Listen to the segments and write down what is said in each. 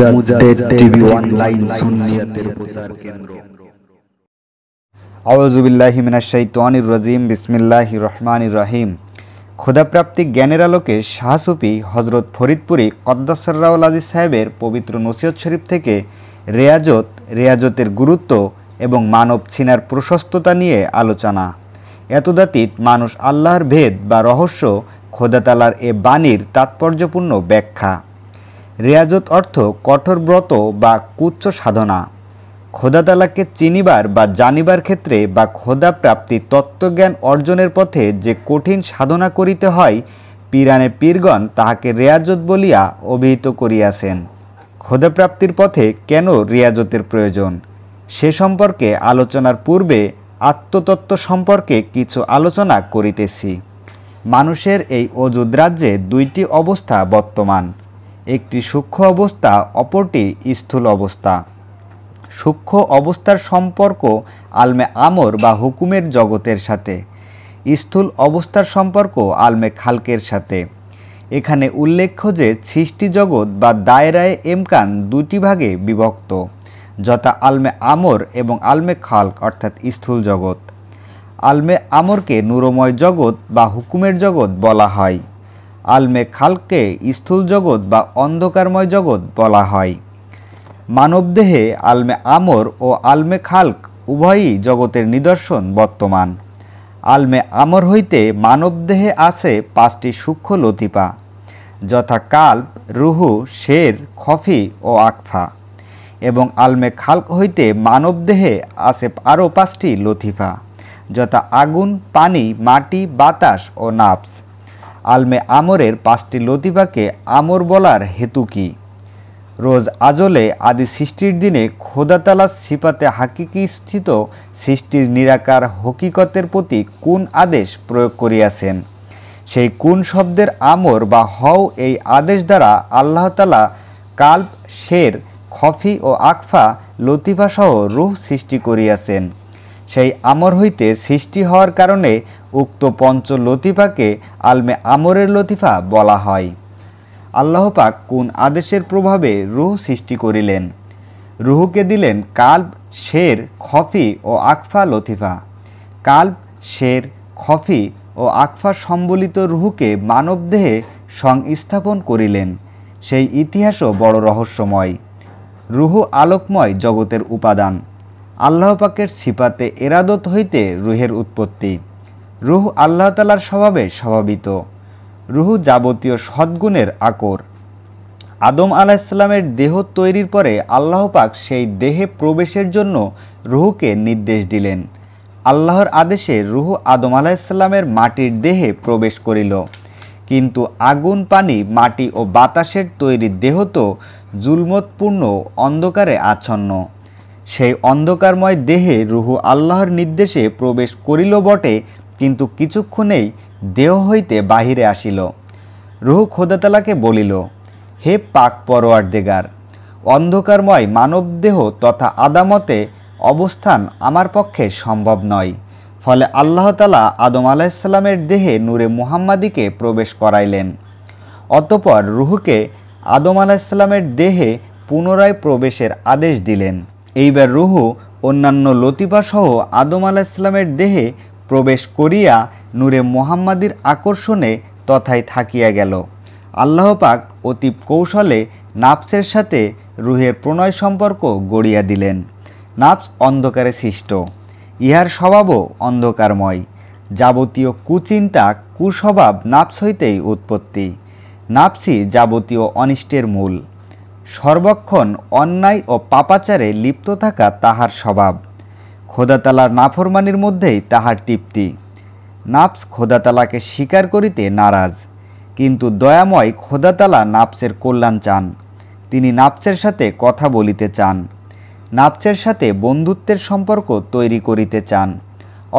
ক্ষুদাপ্রাপ্তি রহিম জ্ঞানের আলোকে শাহসুপি হজরত ফরিদপুরি কদ্দাসরাউল আজিজ সাহেবের পবিত্র নসিয়ত শরীফ থেকে রেয়াজত রেয়াজতের গুরুত্ব এবং মানব ছিনার প্রশস্ততা নিয়ে আলোচনা এতদাতীত মানুষ আল্লাহর ভেদ বা রহস্য খোদাতালার এ বাণীর তাৎপর্যপূর্ণ ব্যাখ্যা রেয়াজত অর্থ কঠোর ব্রত বা কুচ্ছ সাধনা খোদাতালাকে চিনিবার বা জানিবার ক্ষেত্রে বা খোদা প্রাপ্তি তত্ত্বজ্ঞান অর্জনের পথে যে কঠিন সাধনা করিতে হয় পিরানে পীরগণ তাহাকে রেয়াজত বলিয়া অভিহিত করিয়াছেন খোদাপ্রাপ্তির পথে কেন রিয়াজতের প্রয়োজন সে সম্পর্কে আলোচনার পূর্বে আত্মতত্ত্ব সম্পর্কে কিছু আলোচনা করিতেছি মানুষের এই অজুদ রাজ্যে দুইটি অবস্থা বর্তমান একটি সূক্ষ্ম অবস্থা অপরটি স্থূল অবস্থা সূক্ষ্ম অবস্থার সম্পর্ক আলমে আমর বা হুকুমের জগতের সাথে স্থূল অবস্থার সম্পর্ক আলমে খালকের সাথে এখানে উল্লেখ্য যে সৃষ্টি জগৎ বা দায়রায় এমকান দুটি ভাগে বিভক্ত যথা আলমে আমর এবং আলমে খালক অর্থাৎ স্থূল জগৎ আলমে আমরকে নুরময় জগৎ বা হুকুমের জগৎ বলা হয় আলমে খালকে স্থূল জগৎ বা অন্ধকারময় জগৎ বলা হয় মানবদেহে আলমে আমর ও আলমে খালক উভয়ই জগতের নিদর্শন বর্তমান আলমে আমর হইতে মানবদেহে আছে পাঁচটি সূক্ষ্ম লতিপা যথা কাল্প রুহু শের খফি ও আকফা এবং আলমে খালক হইতে মানবদেহে আছে আরও পাঁচটি লতিফা যথা আগুন পানি মাটি বাতাস ও নাপস আলমে আমরের পাঁচটি লতিফাকে আমর বলার হেতু কি রোজ আজলে আদি সৃষ্টির দিনে খোদাতালা সিপাতে হাকিকি স্থিত সৃষ্টির নিরাকার হকিকতের প্রতি কোন আদেশ প্রয়োগ করিয়াছেন সেই কোন শব্দের আমর বা হও এই আদেশ দ্বারা আল্লাহতালা কাল্প শের খফি ও আকফা লতিফাসহ রুহ সৃষ্টি করিয়াছেন সেই আমর হইতে সৃষ্টি হওয়ার কারণে উক্ত পঞ্চ লতিফাকে আলমে আমরের লতিফা বলা হয় আল্লাহ পাক কোন আদেশের প্রভাবে রুহ সৃষ্টি করিলেন রুহুকে দিলেন কাল্ব শের খফি ও আকফা লতিফা কাল্ব শের খফি ও আকফা সম্বলিত রুহুকে মানবদেহে সংস্থাপন করিলেন সেই ইতিহাসও বড় রহস্যময় রুহু আলোকময় জগতের উপাদান আল্লাহ পাকের সিপাতে এরাদত হইতে রুহের উৎপত্তি রুহ আল্লাহ তালার স্বভাবে স্বভাবিত রুহু যাবতীয় সদ্গুণের আকর আদম আলাহিসাল্লামের দেহ তৈরির পরে আল্লাহ পাক সেই দেহে প্রবেশের জন্য রুহুকে নির্দেশ দিলেন আল্লাহর আদেশে রুহু আদম আলাহিসাল্লামের মাটির দেহে প্রবেশ করিল কিন্তু আগুন পানি মাটি ও বাতাসের তৈরি দেহ তো জুলমতপূর্ণ অন্ধকারে আচ্ছন্ন সেই অন্ধকারময় দেহে রুহু আল্লাহর নির্দেশে প্রবেশ করিল বটে কিন্তু কিছুক্ষণেই দেহ হইতে বাহিরে আসিল রুহু খোদাতালাকে বলিল হে পাক পরোয়ার দেগার অন্ধকারময় মানবদেহ তথা আদামতে অবস্থান আমার পক্ষে সম্ভব নয় ফলে আল্লাহতালা আদম আলাহিসাল্লামের দেহে নূরে মুহাম্মাদিকে প্রবেশ করাইলেন অতপর রুহুকে আদম আলাহিসাল্লামের দেহে পুনরায় প্রবেশের আদেশ দিলেন এইবার রুহু অন্যান্য লতিপাসহ আদম আলাহিসাল্লামের দেহে প্রবেশ করিয়া নূরে মোহাম্মাদির আকর্ষণে তথায় থাকিয়া গেল আল্লাহ পাক অতি কৌশলে নাফসের সাথে রুহের প্রণয় সম্পর্ক গড়িয়া দিলেন নাফস অন্ধকারে সৃষ্ট ইহার স্বভাবও অন্ধকারময় যাবতীয় কুচিন্তা কুস্বভাব নাফস হইতেই উৎপত্তি নাফসি যাবতীয় অনিষ্টের মূল সর্বক্ষণ অন্যায় ও পাপাচারে লিপ্ত থাকা তাহার স্বভাব খোদাতালার নাফরমানির মধ্যেই তাহার তৃপ্তি নাফস খোদাতালাকে স্বীকার করিতে নারাজ কিন্তু দয়াময় খোদাতালা নাফসের কল্যাণ চান তিনি নাফসের সাথে কথা বলিতে চান নাফসের সাথে বন্ধুত্বের সম্পর্ক তৈরি করিতে চান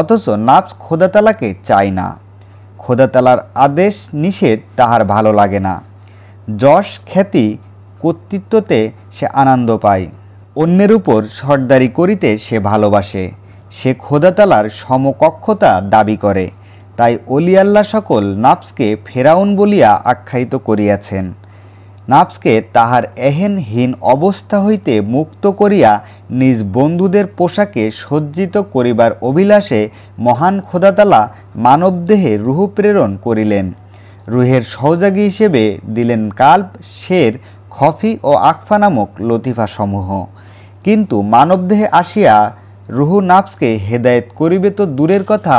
অথচ নাফস খোদাতালাকে চায় না খোদাতালার আদেশ নিষেধ তাহার ভালো লাগে না যশ খ্যাতি কর্তৃত্বতে সে আনন্দ পায় অন্যের উপর সর্দারি করিতে সে ভালোবাসে সে খোদাতালার সমকক্ষতা দাবি করে তাই অলি আল্লাহ সকল নাফসকে ফেরাউন বলিয়া আখ্যায়িত করিয়াছেন নাফসকে তাহার এহেনহীন অবস্থা হইতে মুক্ত করিয়া নিজ বন্ধুদের পোশাকে সজ্জিত করিবার অভিলাষে মহান খোদাতালা মানবদেহে রুহ প্রেরণ করিলেন রুহের সহযোগী হিসেবে দিলেন কাল্প শের খফি ও আকফা নামক লতিফাসমূহ কিন্তু মানবদেহে আসিয়া রুহু নাফসকে হেদায়েত করিবে তো দূরের কথা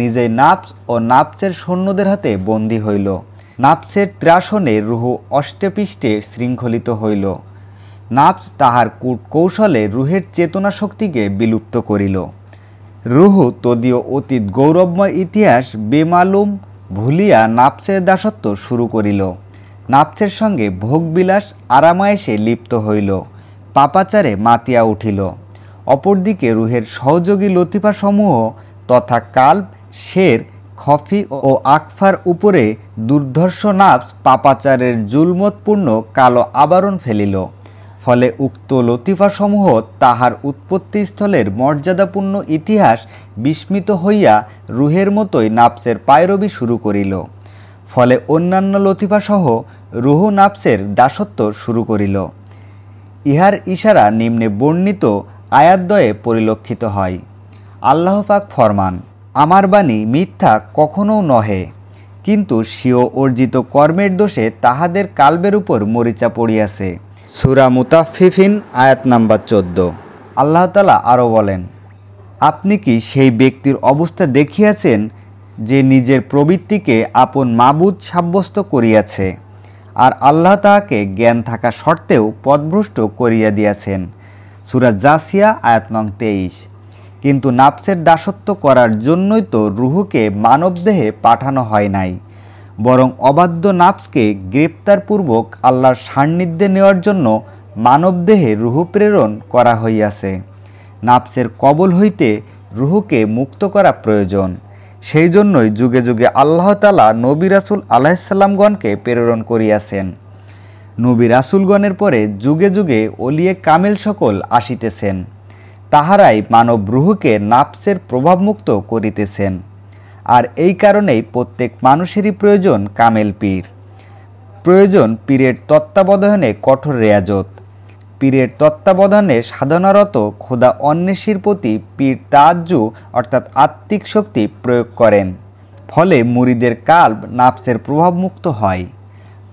নিজেই নাফস ও নাফসের সৈন্যদের হাতে বন্দী হইল নাফসের ত্রাসনে রুহু অষ্টেপৃষ্টে শৃঙ্খলিত হইল নাফস তাহার কূট কৌশলে রুহের চেতনা শক্তিকে বিলুপ্ত করিল রুহু তদীয় অতীত গৌরবময় ইতিহাস বেমালুম ভুলিয়া নাফসের দাসত্ব শুরু করিল নাফসের সঙ্গে ভোগবিলাস আরামায়েশে লিপ্ত হইল পাপাচারে মাতিয়া উঠিল অপরদিকে রুহের সহযোগী লতিফাসমূহ তথা কাল্প শের খফি ও আকফার উপরে দুর্ধর্ষ নাফস পাপাচারের জুলমতপূর্ণ কালো আবরণ ফেলিল ফলে উক্ত লতিফাসমূহ তাহার উৎপত্তিস্থলের মর্যাদাপূর্ণ ইতিহাস বিস্মিত হইয়া রুহের মতোই নাপসের পায়রবি শুরু করিল ফলে অন্যান্য লতিফাসহ রুহু নাপসের দাসত্ব শুরু করিল ইহার ইশারা নিম্নে বর্ণিত আয়াতদয়ে পরিলক্ষিত হয় আল্লাহ পাক ফরমান আমার বাণী মিথ্যা কখনও নহে কিন্তু স্বীয় অর্জিত কর্মের দোষে তাহাদের কালবের উপর মরিচা পড়িয়াছে সুরা মুতাফিফিন আয়াত নাম্বার চোদ্দ আল্লাহতালা আরও বলেন আপনি কি সেই ব্যক্তির অবস্থা দেখিয়াছেন যে নিজের প্রবৃত্তিকে আপন মাবুদ সাব্যস্ত করিয়াছে আর আল্লাহ তাহাকে জ্ঞান থাকা সত্ত্বেও পদভ্রষ্ট করিয়া দিয়াছেন সুরাজ জাসিয়া আয়াত নং তেইশ কিন্তু নাফসের দাসত্ব করার জন্যই তো রুহুকে মানবদেহে পাঠানো হয় নাই বরং অবাধ্য নাফসকে গ্রেপ্তারপূর্বক আল্লাহর সান্নিধ্যে নেওয়ার জন্য মানবদেহে রুহু প্রেরণ করা হইয়াছে নাফসের কবল হইতে রুহুকে মুক্ত করা প্রয়োজন সেই জন্যই যুগে যুগে আল্লাহ তালা নবী রাসুল আলাহিসাল্লামগণকে প্রেরণ করিয়াছেন নবী রাসুলগণের পরে যুগে যুগে অলিয়ে কামেল সকল আসিতেছেন তাহারাই মানব রুহকে নাপসের প্রভাবমুক্ত করিতেছেন আর এই কারণেই প্রত্যেক মানুষেরই প্রয়োজন কামেল পীর প্রয়োজন পীরের তত্ত্বাবধানে কঠোর রেয়াজত পীরের তত্ত্বাবধানে সাধনারত খোদা অন্বেষীর প্রতি পীর তাজ্জু অর্থাৎ আত্মিক শক্তি প্রয়োগ করেন ফলে মুরিদের কাল্ব নাপসের প্রভাবমুক্ত হয়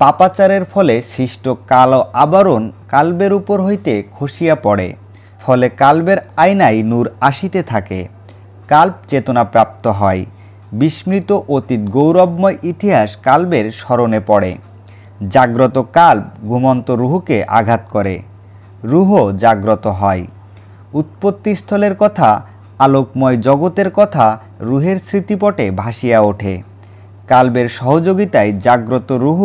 পাপাচারের ফলে সৃষ্ট কালো আবরণ কাল্বের উপর হইতে খসিয়া পড়ে ফলে কাল্বের আয়নায় নূর আসিতে থাকে কাল্প চেতনা প্রাপ্ত হয় বিস্মৃত অতীত গৌরবময় ইতিহাস কাল্বের স্মরণে পড়ে জাগ্রত কাল্প ঘুমন্ত রুহুকে আঘাত করে রুহ জাগ্রত হয় উৎপত্তিস্থলের কথা আলোকময় জগতের কথা রুহের স্মৃতিপটে ভাসিয়া ওঠে কালবের সহযোগিতায় জাগ্রত রুহ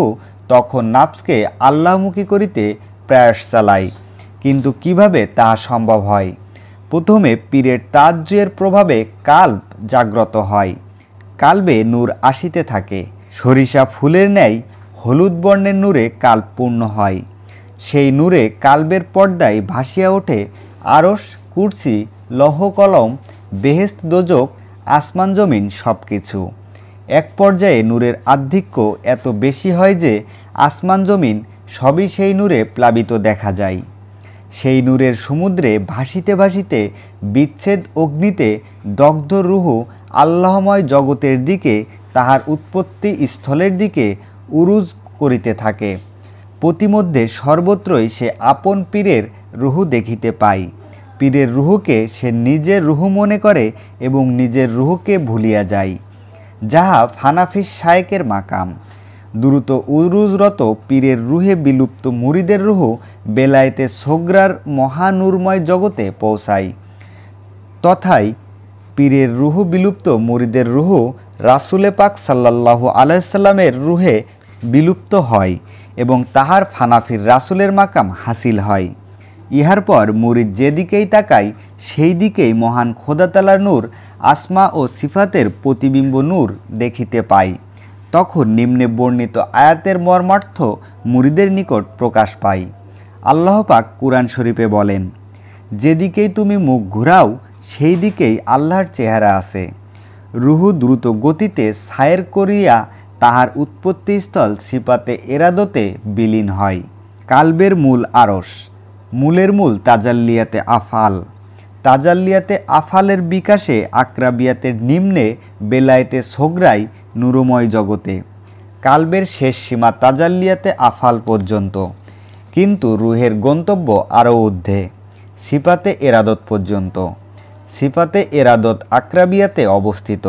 তখন নাপসকে আল্লাহমুখী করিতে প্রয়াস চালায় কিন্তু কিভাবে তাহা সম্ভব হয় প্রথমে পীরের তাজ্জের প্রভাবে কাল্প জাগ্রত হয় কালবে নূর আসিতে থাকে সরিষা ফুলের ন্যায় হলুদ বর্ণের নূরে কাল্প পূর্ণ হয় সেই নূরে কালবের পর্দায় ভাসিয়া ওঠে আরস কুর্সি লহ কলম বেহেস্ত দোজক আসমান জমিন সব কিছু এক পর্যায়ে নূরের আধিক্য এত বেশি হয় যে আসমান জমিন সবই সেই নূরে প্লাবিত দেখা যায় সেই নূরের সমুদ্রে ভাসিতে ভাসিতে বিচ্ছেদ অগ্নিতে দগ্ধ রুহ আল্লাহময় জগতের দিকে তাহার উৎপত্তি স্থলের দিকে উরুজ করিতে থাকে প্রতিমধ্যে সর্বত্রই সে আপন পীরের রুহু দেখিতে পায় পীরের রুহুকে সে নিজের রুহু মনে করে এবং নিজের রুহুকে ভুলিয়া যায় যাহা ফানাফিস শায়েকের মাকাম দ্রুত উরুজরত পীরের রুহে বিলুপ্ত মুরিদের রুহ বেলায়েতে সোগ্রার মহানুরময় জগতে পৌঁছায় তথায় পীরের রুহু বিলুপ্ত মুরিদের রুহ রাসুলে পাক সাল্লাল্লাহু আলাইসাল্লামের রুহে বিলুপ্ত হয় এবং তাহার ফানাফির রাসুলের মাকাম হাসিল হয় ইহার পর মুরিদ যেদিকেই তাকায় সেই দিকেই মহান খোদাতালার নূর আসমা ও সিফাতের প্রতিবিম্ব নূর দেখিতে পায় তখন নিম্নে বর্ণিত আয়াতের মর্মার্থ মুরিদের নিকট প্রকাশ পায় আল্লাহ পাক কুরআন শরীফে বলেন যেদিকেই তুমি মুখ ঘুরাও সেই দিকেই আল্লাহর চেহারা আছে রুহু দ্রুত গতিতে সায়ের করিয়া তাহার উৎপত্তিস্থল সিপাতে এরাদতে বিলীন হয় কালবের মূল আরস মূলের মূল তাজাল্লিয়াতে আফাল তাজাল্লিয়াতে আফালের বিকাশে আক্রাবিয়াতের নিম্নে বেলায়েতে সোগরাই নুরুময় জগতে কালবের শেষ সীমা তাজাল্লিয়াতে আফাল পর্যন্ত কিন্তু রুহের গন্তব্য আরও ঊর্ধ্বে সিপাতে এরাদত পর্যন্ত সিপাতে এরাদত আক্রাবিয়াতে অবস্থিত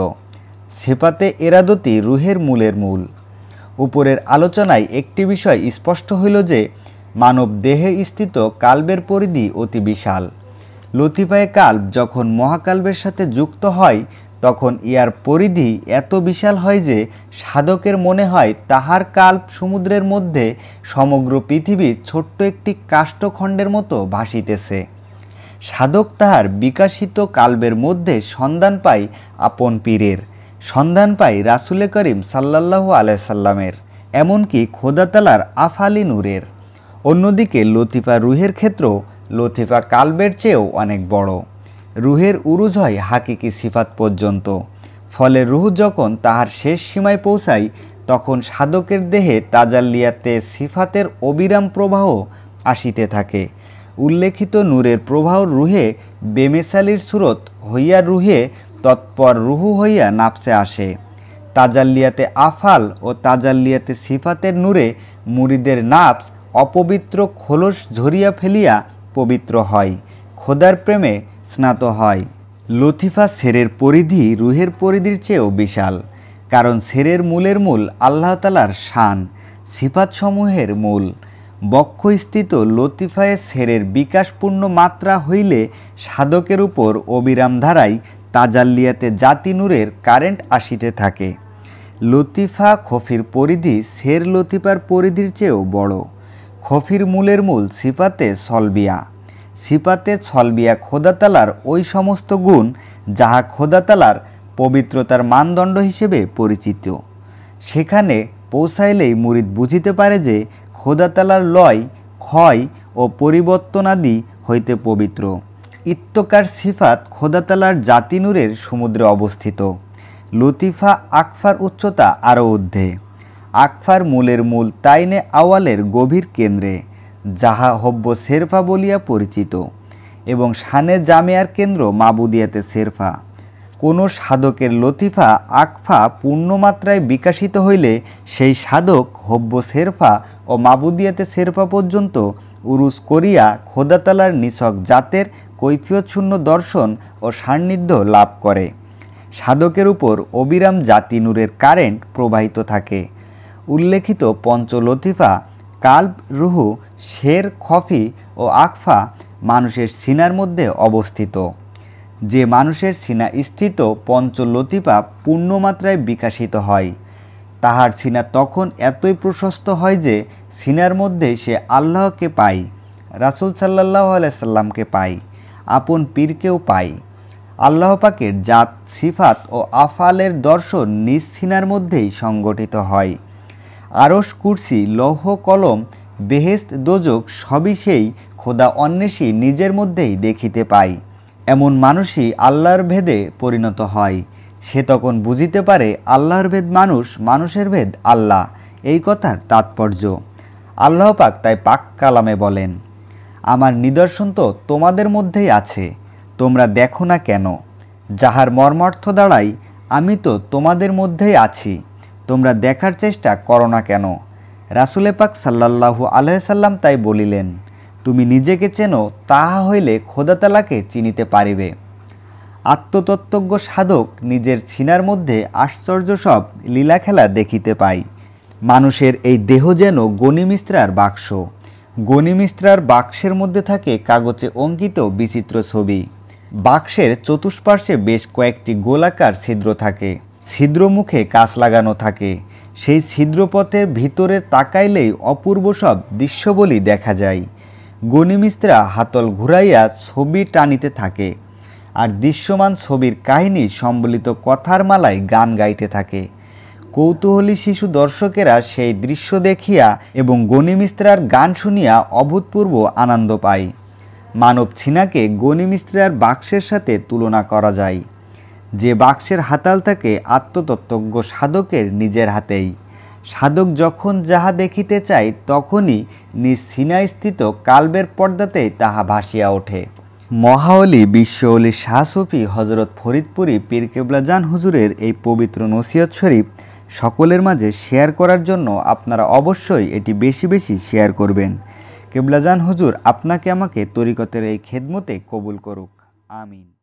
সেপাতে এরাদতি রুহের মূলের মূল উপরের আলোচনায় একটি বিষয় স্পষ্ট হইল যে মানব দেহে স্থিত কাল্বের পরিধি অতি বিশাল লতিপায় কাল্ব যখন মহাকাল্বের সাথে যুক্ত হয় তখন ইয়ার পরিধি এত বিশাল হয় যে সাধকের মনে হয় তাহার কাল্প সমুদ্রের মধ্যে সমগ্র পৃথিবী ছোট্ট একটি কাষ্ঠখণ্ডের মতো ভাসিতেছে সাধক তাহার বিকাশিত কাল্বের মধ্যে সন্ধান পায় আপন পীরের সন্ধান পাই রাসুলে করিম সাল্লাহ আলাইসাল্লামের এমনকি খোদাতালার আফালি নূরের অন্যদিকে লতিফা রুহের ক্ষেত্র লতিফা কালবের চেয়েও অনেক বড় রুহের উরুজ হয় হাকিকি সিফাত পর্যন্ত ফলে রুহ যখন তাহার শেষ সীমায় পৌঁছায় তখন সাধকের দেহে তাজাল্লিয়াতে সিফাতের অবিরাম প্রবাহ আসিতে থাকে উল্লেখিত নূরের প্রবাহ রুহে বেমেসালির সুরত হইয়া রুহে তৎপর রুহু হইয়া নাপসে আসে তাজাল্লিয়াতে আফাল ও তাজাল্লিয়াতে সিফাতের নূরে মুড়িদের নাপস অপবিত্র খোলস ঝরিয়া ফেলিয়া পবিত্র হয় খোদার প্রেমে স্নাত হয় লতিফা সেরের পরিধি রুহের পরিধির চেয়েও বিশাল কারণ সেরের মূলের মূল আল্লাহ তালার শান সিফাতসমূহের মূল বক্ষস্থিত লতিফায় সেরের বিকাশপূর্ণ মাত্রা হইলে সাধকের উপর অবিরাম ধারায় তাজাল্লিয়াতে জাতি নূরের কারেন্ট আসিতে থাকে লতিফা খফির পরিধি শের লতিফার পরিধির চেয়েও বড় খফির মূলের মূল সিপাতে সলবিয়া সিপাতে ছলবিয়া খোদাতালার ওই সমস্ত গুণ যাহা খোদাতালার পবিত্রতার মানদণ্ড হিসেবে পরিচিত সেখানে পৌঁছাইলেই মুরিদ বুঝিতে পারে যে খোদাতালার লয় ক্ষয় ও পরিবর্তনাদি হইতে পবিত্র ইত্তকার সিফাত খোদাতালার জাতিনূরের সমুদ্রে অবস্থিত লতিফা আকফার উচ্চতা আরও ঊর্ধ্বে আকফার মূলের মূল তাইনে আওয়ালের গভীর কেন্দ্রে যাহা হব্য শেরফা বলিয়া পরিচিত এবং সানে জামিয়ার কেন্দ্র মাবুদিয়াতে শেরফা কোনো সাধকের লতিফা আকফা পূর্ণমাত্রায় বিকাশিত হইলে সেই সাধক হব্য শেরফা ও মাবুদিয়াতে শেরফা পর্যন্ত উরুস করিয়া খোদাতালার নিছক জাতের কৈফিয়তশূন্য দর্শন ও সান্নিধ্য লাভ করে সাধকের উপর অবিরাম জাতি নূরের কারেন্ট প্রবাহিত থাকে উল্লেখিত পঞ্চ লতিফা কাল্প রুহু শের খফি ও আকফা মানুষের সিনার মধ্যে অবস্থিত যে মানুষের সিনা স্থিত পঞ্চ লতিফা পূর্ণমাত্রায় বিকাশিত হয় তাহার সিনা তখন এতই প্রশস্ত হয় যে সিনার মধ্যে সে আল্লাহকে পায় রাসুল সাল্লাহ আলাইসাল্লামকে পায় আপন পীরকেও পাই আল্লাহ পাকের জাত সিফাত ও আফালের দর্শন নিশ্চিনার মধ্যেই সংগঠিত হয় আরস কুর্সি লৌহ কলম বেহেস্ত দোজক সবই সেই খোদা অন্বেষী নিজের মধ্যেই দেখিতে পাই এমন মানুষই আল্লাহর ভেদে পরিণত হয় সে তখন বুঝিতে পারে আল্লাহর ভেদ মানুষ মানুষের ভেদ আল্লাহ এই কথার তাৎপর্য আল্লাহ পাক তাই পাক কালামে বলেন আমার নিদর্শন তো তোমাদের মধ্যেই আছে তোমরা দেখো না কেন যাহার মর্মার্থ দ্বারাই আমি তো তোমাদের মধ্যেই আছি তোমরা দেখার চেষ্টা করো না কেন রাসুলে পাক সাল্লাহু তাই বলিলেন তুমি নিজেকে চেনো তাহা হইলে খোদাতালাকে চিনিতে পারিবে আত্মতত্ত্বজ্ঞ সাধক নিজের ছিনার মধ্যে আশ্চর্য সব লীলাখেলা দেখিতে পাই মানুষের এই দেহ যেন গণিমিস্ত্রার বাক্স গণি মিশ্রার বাক্সের মধ্যে থাকে কাগজে অঙ্কিত বিচিত্র ছবি বাক্সের চতুষ্পার্শ্বে বেশ কয়েকটি গোলাকার ছিদ্র থাকে ছিদ্র মুখে কাঁচ লাগানো থাকে সেই ছিদ্রপথের ভিতরে তাকাইলেই অপূর্ব সব দৃশ্যবলি দেখা যায় গণিমিস্ত্রা হাতল ঘুরাইয়া ছবি টানিতে থাকে আর দৃশ্যমান ছবির কাহিনী সম্বলিত কথার মালায় গান গাইতে থাকে কৌতূহলী শিশু দর্শকেরা সেই দৃশ্য দেখিয়া এবং গনি মিস্ত্রার গান শুনিয়া অভূতপূর্ব আনন্দ পায় মানব ছিনাকে গনি মিস্ত্রার বাক্সের সাথে তুলনা করা যায় যে বাক্সের হাতাল থাকে আত্মতত্ত্বজ্ঞ সাধকের নিজের হাতেই সাধক যখন যাহা দেখিতে চায় তখনই নিজ ছিনাস্থিত কালবের পর্দাতেই তাহা ভাসিয়া ওঠে মহাওলি বিশ্বওলি শাহসফি হজরত ফরিদপুরি জান হুজুরের এই পবিত্র নসিয়ত শরীফ সকলের মাঝে শেয়ার করার জন্য আপনারা অবশ্যই এটি বেশি বেশি শেয়ার করবেন কেবলাজান হুজুর আপনাকে আমাকে তরিকতের এই খেদমতে কবুল করুক আমিন